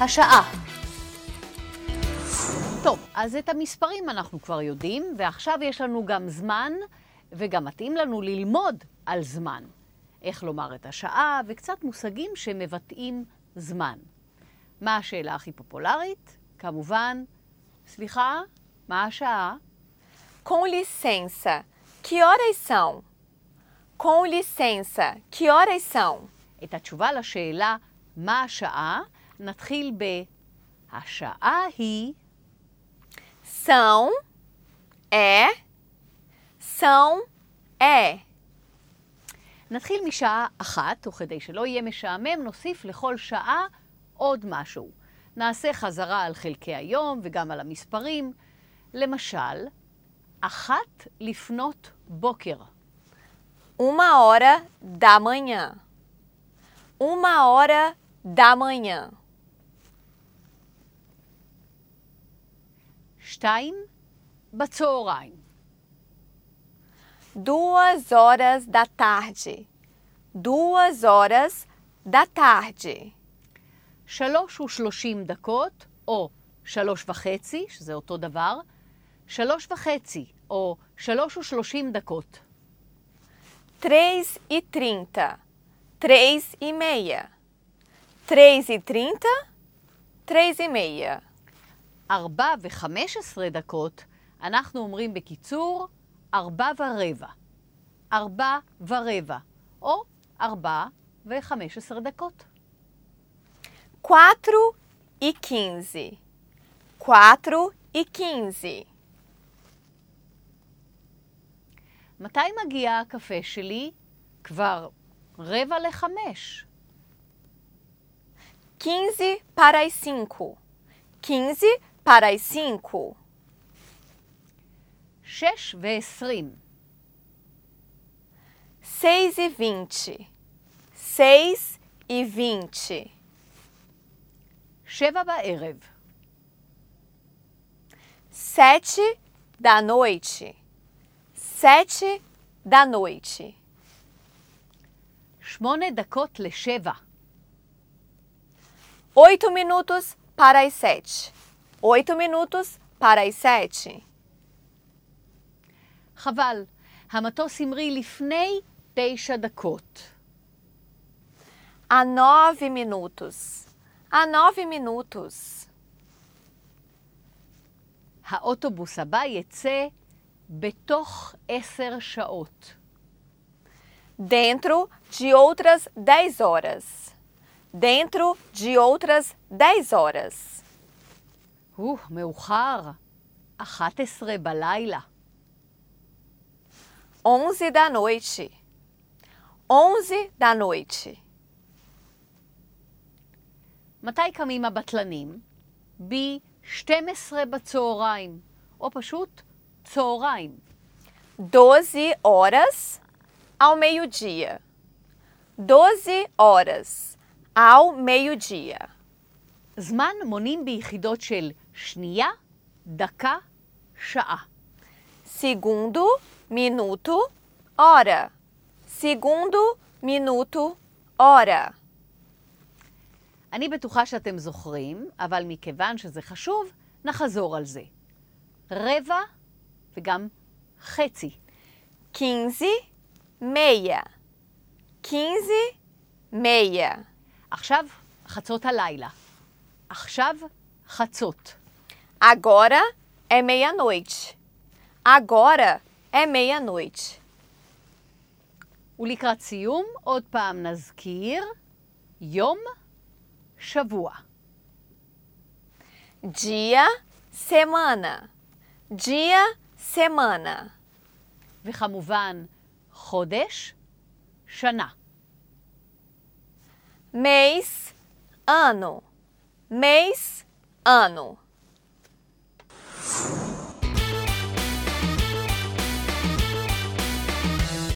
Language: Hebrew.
השעה. טוב, אז את המספרים אנחנו כבר יודעים, ועכשיו יש לנו גם זמן, וגם מתאים לנו ללמוד על זמן. איך לומר את השעה, וקצת מושגים שמבטאים זמן. מה השאלה הכי פופולרית? כמובן, סליחה, מה השעה? Com licença, que horas são? Com licença, que horas são? את התשובה לשאלה מה השעה נתחיל ב... השעה היא... סאו, אה, סאו, אה. נתחיל משעה אחת, וכדי שלא יהיה משעמם, נוסיף לכל שעה עוד משהו. נעשה חזרה על חלקי היום וגם על המספרים. למשל, אחת לפנות בוקר. אומה אורה דמניה. אומה אורה דמניה. שתיים בצהריים. Duas horas da tarde. Duas horas da tarde. שלוש ושלושים דקות, או שלוש וחצי, שזה אותו דבר, שלוש וחצי, או שלוש ושלושים דקות. Três e trinta. Três e meia. Três e trinta. Três e meia. 4 ו-15 דקות, אנחנו אומרים בקיצור, 4 ורבע. 4 ורבע, או 4 ו-15 דקות. 4 ו-15. 4 ו-15. מתי מגיע הקפה שלי? כבר רבע לחמש. 15 para סינקו. 5. 15 para as cinco. Shesh ve'esrim. Seis e vinte. Seis e vinte. Sheva ba'erev. Sete da noite. Sete da noite. Shmone dakot lesheva. Oito minutos para as sete. 8 minutos para as 7. Raval, Hamatosimri המריא לפני da דקות. A 9 minutos. A 9 minutos. האוטובוס הבא יצא בתוך Dentro de outras 10 horas. Dentro de outras 10 horas. הוא, מאוחר. 11 בלילה. 11 da noite. 11 da נויצ'י. מתי קמים הבטלנים? ב-12 בצהריים, או פשוט צהריים. דוזי horas ao meio-dia. 12 horas ao meio-dia. זמן מונים ביחידות של שנייה, דקה, שעה. סיגונדו, מינוטו, אורה. סיגונדו, מינוטו, אורה. אני בטוחה שאתם זוכרים, אבל מכיוון שזה חשוב, נחזור על זה. רבע וגם חצי. קינזי, מאיה. קינזי, מאיה. עכשיו חצות הלילה. עכשיו חצות. Agora é meia-noite. Agora é meia-noite. Ulikratsium otpam nazkir yom shavua. Dia, semana. Dia, semana. Vichamuvan chodesh, shana. Mês, ano. Mês, ano.